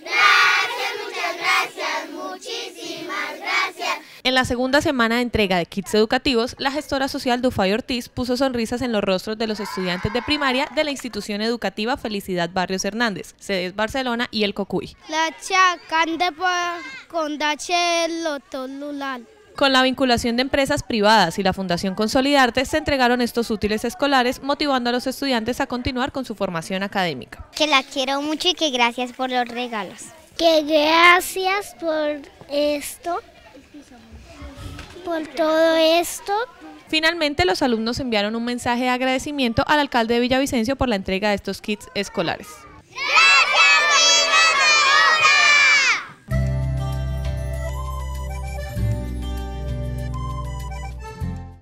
Gracias, muchas gracias, muchísimas gracias. En la segunda semana de entrega de kits educativos, la gestora social Dufay Ortiz puso sonrisas en los rostros de los estudiantes de primaria de la institución educativa Felicidad Barrios Hernández, sedes Barcelona y el Cocuy. La con la vinculación de empresas privadas y la Fundación Consolidarte se entregaron estos útiles escolares motivando a los estudiantes a continuar con su formación académica. Que la quiero mucho y que gracias por los regalos. Que gracias por esto, por todo esto. Finalmente, los alumnos enviaron un mensaje de agradecimiento al alcalde de Villavicencio por la entrega de estos kits escolares.